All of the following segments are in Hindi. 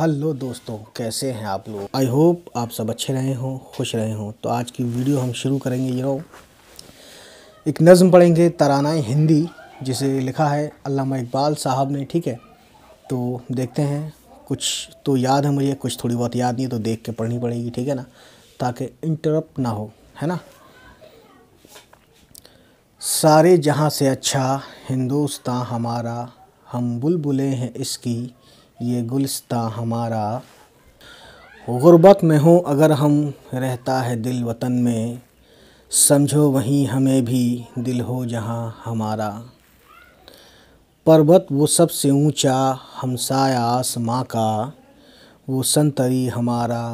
हेलो दोस्तों कैसे हैं आप लोग आई होप आप सब अच्छे रहे हों खुश रहे हों तो आज की वीडियो हम शुरू करेंगे ये एक नज़म पढ़ेंगे तराना हिंदी जिसे लिखा है अल्लामा इकबाल साहब ने ठीक है तो देखते हैं कुछ तो याद है मुझे कुछ थोड़ी बहुत याद नहीं है तो देख के पढ़नी पड़ेगी ठीक है ना ताकि इंटरप्ट ना हो है ना सारे जहाँ से अच्छा हिंदुस्तान हमारा हम बुलबुलें हैं इसकी ये गुलस्ता हमारा गुर्बत में हो अगर हम रहता है दिल वतन में समझो वहीं हमें भी दिल हो जहां हमारा पर्वत वो सबसे ऊंचा हमसाया आसमां का वो संतरी हमारा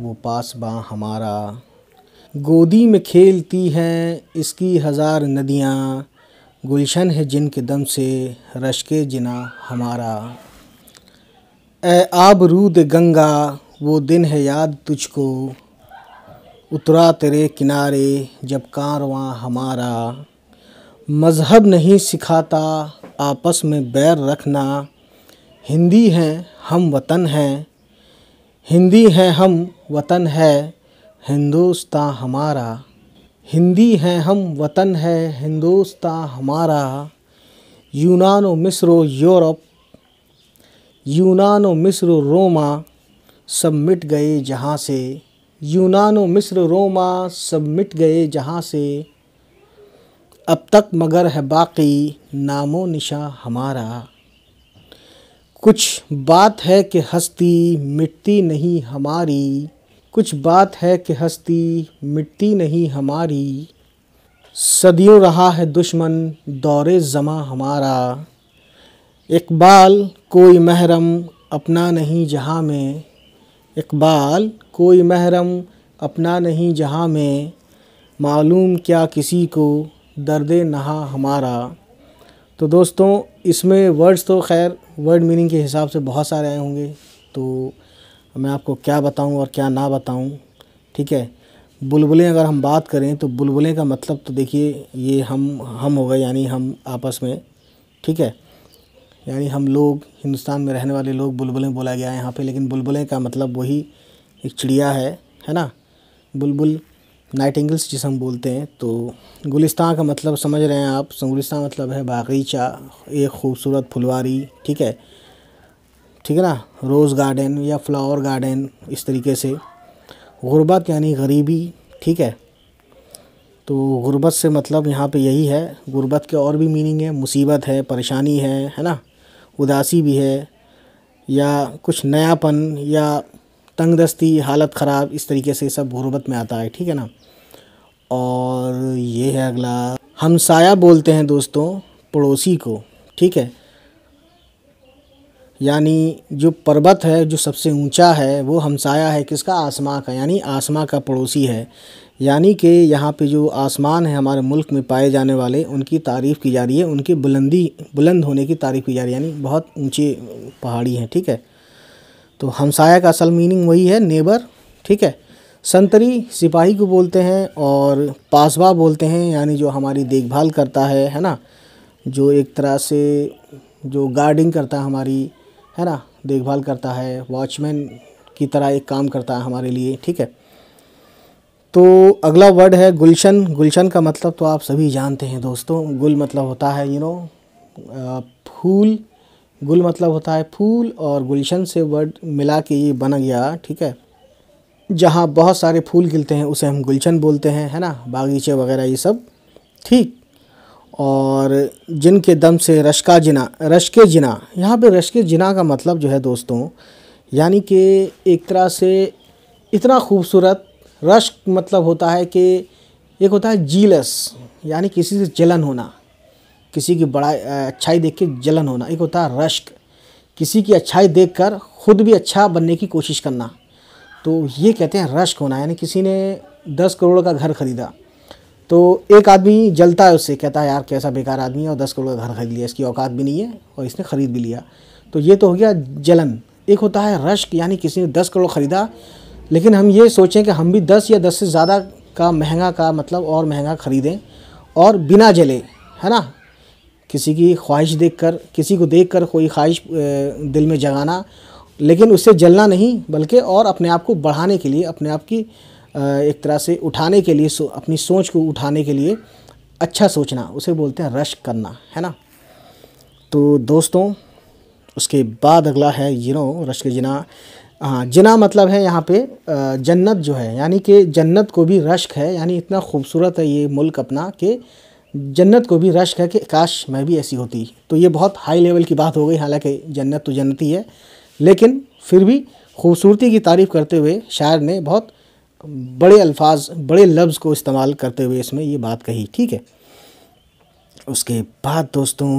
वो पासबा हमारा गोदी में खेलती हैं इसकी हज़ार नदियाँ गुलशन है जिनके दम से के जिना हमारा ए आबरूद गंगा वो दिन है याद तुझको उतरा तेरे किनारे जब कारवां हमारा मज़हब नहीं सिखाता आपस में बैर रखना हिंदी हैं हम वतन हैं हिंदी हैं हम वतन है हिंदुस्तान हमारा हिंदी हैं हम वतन है हिंदुस्तान हमारा यूनान मिस्र यूरोप यूनान मिस्र रोमा सब मिट गए जहाँ से यूनान व मिस्र रोमा सब मिट गए जहाँ से अब तक मगर है बाकी नामो निशा हमारा कुछ बात है कि हस्ती मिटती नहीं हमारी कुछ बात है कि हस्ती मिटती नहीं हमारी सदियों रहा है दुश्मन दौरे ज़मा हमारा इकबाल कोई महरम अपना नहीं जहाँ में इकबाल कोई महरम अपना नहीं जहाँ में मालूम क्या किसी को दर्द नहा हमारा तो दोस्तों इसमें वर्ड्स तो खैर वर्ड मीनिंग के हिसाब से बहुत सारे आए होंगे तो मैं आपको क्या बताऊं और क्या ना बताऊं ठीक है बुलबुलें अगर हम बात करें तो बुलबुलें का मतलब तो देखिए ये हम हम हो गए यानी हम आपस में ठीक है यानी हम लोग हिंदुस्तान में रहने वाले लोग बुलबुलें बोला गया है यहाँ पे लेकिन बुलबुलें का मतलब वही एक चिड़िया है है ना बुलबुल नाइट एंगल्स जिसे हम बोलते हैं तो गुलिस्तान का मतलब समझ रहे हैं आप तो गुलिस्तान मतलब है बागीचा एक खूबसूरत फुलवारी ठीक है ठीक है ना रोज़ गार्डन या फ्लावर गार्डन इस तरीके से गुरबत यानी गरीबी ठीक है तो गुरबत से मतलब यहाँ पे यही है गुरबत के और भी मीनिंग है मुसीबत है परेशानी है है ना उदासी भी है या कुछ नयापन या तंगदस्ती हालत ख़राब इस तरीके से सब गुरबत में आता है ठीक है ना और ये है अगला हमसाया बोलते हैं दोस्तों पड़ोसी को ठीक है यानी जो पर्वत है जो सबसे ऊंचा है वो हमसाया है किसका आसमां का यानी आसमां का पड़ोसी है यानी कि यहाँ पे जो आसमान है हमारे मुल्क में पाए जाने वाले उनकी तारीफ़ की जा रही है उनकी बुलंदी बुलंद होने की तारीफ़ की जा रही है यानी बहुत ऊँची पहाड़ी हैं ठीक है तो हमसाया का असल मीनिंग वही है नेबर ठीक है संतरी सिपाही को बोलते हैं और पासवा बोलते हैं यानी जो हमारी देखभाल करता है है ना जो एक तरह से जो गार्डिंग करता है हमारी है ना देखभाल करता है वॉचमैन की तरह एक काम करता है हमारे लिए ठीक है तो अगला वर्ड है गुलशन गुलशन का मतलब तो आप सभी जानते हैं दोस्तों गुल मतलब होता है यू नो फूल गुल मतलब होता है फूल और गुलशन से वर्ड मिला के ये बन गया ठीक है जहाँ बहुत सारे फूल खिलते हैं उसे हम गुलशन बोलते हैं है ना बागीचे वगैरह ये सब ठीक और जिनके दम से रशका जिना रश्के जिना यहाँ पे रश्के जिना का मतलब जो है दोस्तों यानी कि एक तरह से इतना खूबसूरत रश्क मतलब होता है कि एक होता है जीलस यानी किसी से जलन होना किसी की बड़ा अच्छाई देख के जलन होना एक होता है रश्क किसी की अच्छाई देख कर ख़ुद भी अच्छा बनने की कोशिश करना तो ये कहते हैं रश्क होना यानी किसी ने दस करोड़ का घर खरीदा तो एक आदमी जलता है उससे कहता है यार कैसा बेकार आदमी है और दस करोड़ का घर खरीद लिया इसकी औकात भी नहीं है और इसने ख़रीद भी लिया तो ये तो हो गया जलन एक होता है रश्क यानी किसी ने दस करोड़ ख़रीदा लेकिन हम ये सोचें कि हम भी दस या दस से ज़्यादा का महंगा का मतलब और महंगा ख़रीदें और बिना जले है ना किसी की ख्वाहिश देखकर किसी को देखकर कोई ख्वाहिश दिल में जगाना लेकिन उससे जलना नहीं बल्कि और अपने आप को बढ़ाने के लिए अपने आप की एक तरह से उठाने के लिए अपनी सोच को उठाने के लिए अच्छा सोचना उसे बोलते हैं रश करना है ना तो दोस्तों उसके बाद अगला है यू नो रश के जना हाँ जना मतलब है यहाँ पे जन्नत जो है यानी कि जन्नत को भी रश्क है यानी इतना खूबसूरत है ये मुल्क अपना कि जन्नत को भी रश्क है कि काश मैं भी ऐसी होती तो ये बहुत हाई लेवल की बात हो गई हालांकि जन्नत तो जन्नती है लेकिन फिर भी खूबसूरती की तारीफ़ करते हुए शायर ने बहुत बड़े अल्फाज बड़े लफ्ज़ को इस्तेमाल करते हुए इसमें ये बात कही ठीक है उसके बाद दोस्तों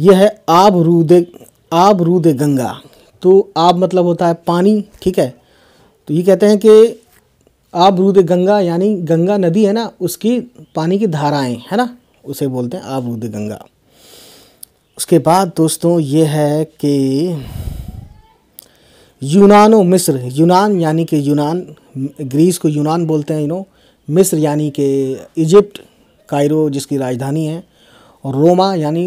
यह है आब रूद आब रूद गंगा तो आब मतलब होता है पानी ठीक है तो ये कहते हैं कि आबरूद गंगा यानी गंगा नदी है ना उसकी पानी की धाराएं है ना उसे बोलते हैं आबरूद गंगा उसके बाद दोस्तों ये है कि यूनानो मिस्र यूनान यानी कि यूनान ग्रीस को यूनान बोलते हैं यू नो मिस्र यानी कि इजिप्ट कायरो जिसकी राजधानी है रोमा यानी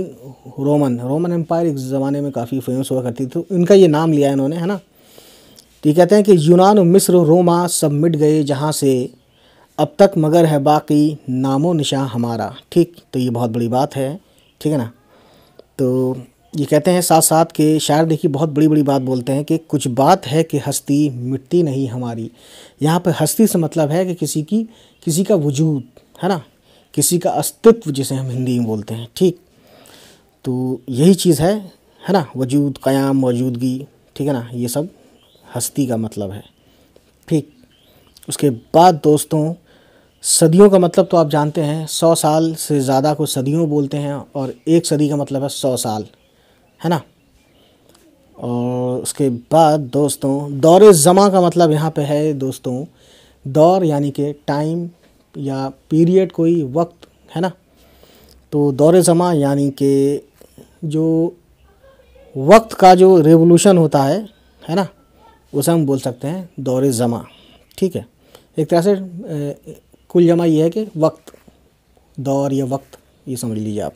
रोमन रोमन एम्पायर एक ज़माने में काफ़ी फेमस हुआ करती थी तो इनका ये नाम लिया इन्होंने है ना तो ये कहते हैं कि यूनान मिस्र रोमा सब मिट गए जहाँ से अब तक मगर है बाकी नामो निशा हमारा ठीक तो ये बहुत बड़ी बात है ठीक है ना तो ये कहते हैं साथ साथ के शायर देखिए बहुत बड़ी बड़ी बात बोलते हैं कि कुछ बात है कि हस्ती मिटती नहीं हमारी यहाँ पर हस्ती से मतलब है कि किसी की किसी का वजूद है ना किसी का अस्तित्व जिसे हम हिंदी में बोलते हैं ठीक तो यही चीज़ है है ना वजूद क़याम मौजूदगी ठीक है ना ये सब हस्ती का मतलब है ठीक उसके बाद दोस्तों सदियों का मतलब तो आप जानते हैं सौ साल से ज़्यादा को सदियों बोलते हैं और एक सदी का मतलब है सौ साल है ना और उसके बाद दोस्तों दौर ज़मा का मतलब यहाँ पे है दोस्तों दौर यानी कि टाइम या पीरियड कोई वक्त है ना तो दौर ज़मा यानी कि जो वक्त का जो रेवोल्यूशन होता है है ना उसे हम बोल सकते हैं दौर ज़मा ठीक है एक तरह से कुल जमा ये है कि वक्त दौर या वक्त ये समझ लीजिए आप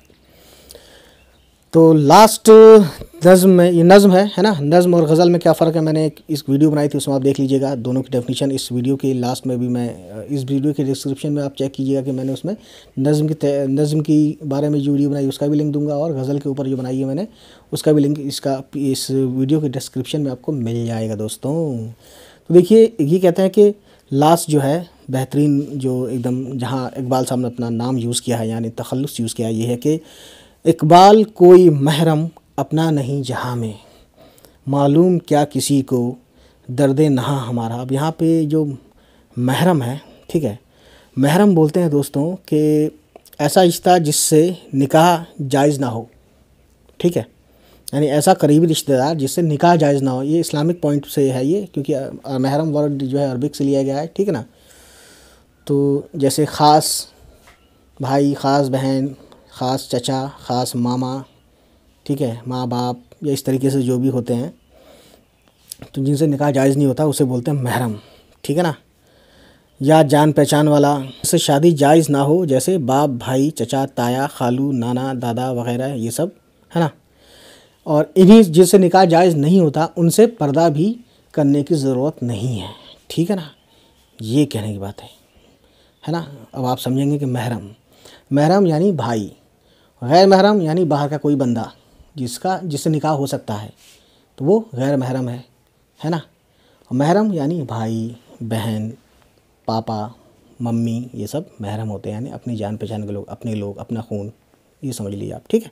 तो लास्ट नज़म में नज़म है है ना नज़म और गज़ल में क्या फ़र्क है मैंने एक इस वीडियो बनाई थी उसमें आप देख लीजिएगा दोनों की डेफिनेशन इस वीडियो के लास्ट में भी मैं इस वीडियो के डिस्क्रिप्शन में आप चेक कीजिएगा कि मैंने उसमें नज़म की नज़म की बारे में जो वीडियो बनाई उसका भी लिंक दूंगा और गज़ल के ऊपर जो बनाई है मैंने उसका भी लिंक इसका इस वीडियो के डिस्क्रिप्शन में आपको मिल जाएगा दोस्तों तो देखिए ये कहते हैं कि लास्ट जो है बेहतरीन जो एकदम जहाँ इकबाल साहब ने अपना नाम यूज़ किया है यानी तखलस यूज़ किया है ये है कि इकबाल कोई महरम अपना नहीं जहाँ में मालूम क्या किसी को दर्द नहा हमारा अब यहाँ पे जो महरम है ठीक है महरम बोलते हैं दोस्तों कि ऐसा रिश्ता जिससे निकाह जायज़ ना हो ठीक है यानी ऐसा करीबी रिश्तेदार जिससे निकाह जायज़ ना हो ये इस्लामिक पॉइंट से है ये क्योंकि महरम वर्ड जो है अरबिक से लिया गया है ठीक है ना तो जैसे ख़ास भाई ख़ास बहन ख़ास चचा ख़ास मामा ठीक है माँ बाप या इस तरीके से जो भी होते हैं तो जिनसे निकाह जायज़ नहीं होता उसे बोलते हैं महरम ठीक है ना या जान पहचान वाला जिससे शादी जायज़ ना हो जैसे बाप भाई चचा ताया खालू नाना दादा वगैरह ये सब है ना और इन्हीं जिससे निकाह जायज़ नहीं होता उनसे पर्दा भी करने की ज़रूरत नहीं है ठीक है ना ये कहने की बात है है ना अब आप समझेंगे कि महरम महरम यानी भाई गैर महरम यानी बाहर का कोई बंदा जिसका जिससे निकाह हो सकता है तो वो गैर महरम है है ना महरम यानी भाई बहन पापा मम्मी ये सब महरम होते हैं यानी अपनी जान पहचान के लोग अपने लोग अपना खून ये समझ लीजिए आप ठीक है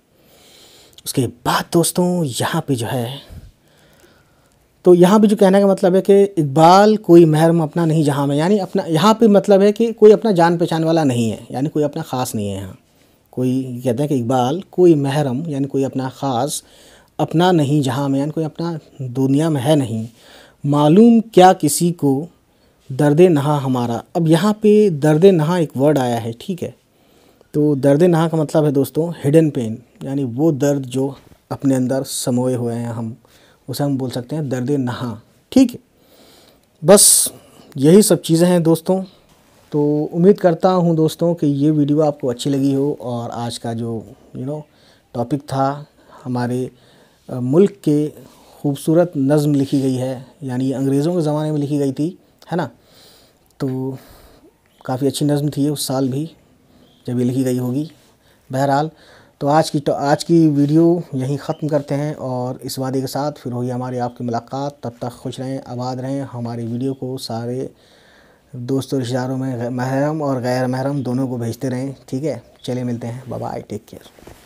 उसके बाद दोस्तों यहाँ पे जो है तो यहाँ पे जो कहने का मतलब है कि इकबाल कोई महरम अपना नहीं जहाँ में यानी अपना यहाँ पे मतलब है कि कोई अपना जान पहचान वाला नहीं है यानी कोई अपना ख़ास नहीं है यहाँ कोई कहते हैं कि इकबाल कोई महरम यानी कोई अपना ख़ास अपना नहीं जहाँ में यानी कोई अपना दुनिया में है नहीं मालूम क्या किसी को दर्द नहा हमारा अब यहाँ पे दर्द नहा एक वर्ड आया है ठीक है तो दर्द नहा का मतलब है दोस्तों हिडन पेन यानी वो दर्द जो अपने अंदर समोए हुए हैं हम उसे हम बोल सकते हैं दर्द नहा ठीक है बस यही सब चीज़ें हैं दोस्तों तो उम्मीद करता हूँ दोस्तों कि ये वीडियो आपको अच्छी लगी हो और आज का जो यू नो टॉपिक था हमारे मुल्क के खूबसूरत नज़म लिखी गई है यानी अंग्रेज़ों के ज़माने में लिखी गई थी है ना तो काफ़ी अच्छी नज़म थी उस साल भी जब ये लिखी गई होगी बहरहाल तो आज की तो आज की वीडियो यहीं ख़त्म करते हैं और इस वादे के साथ फिर होगी हमारी आपकी मुलाकात तब तक खुश रहें आबाद रहें हमारे वीडियो को सारे दोस्तों रिश्तेदारों में महरम और गैर महरम दोनों को भेजते रहें ठीक है चलिए मिलते हैं बाय टेक केयर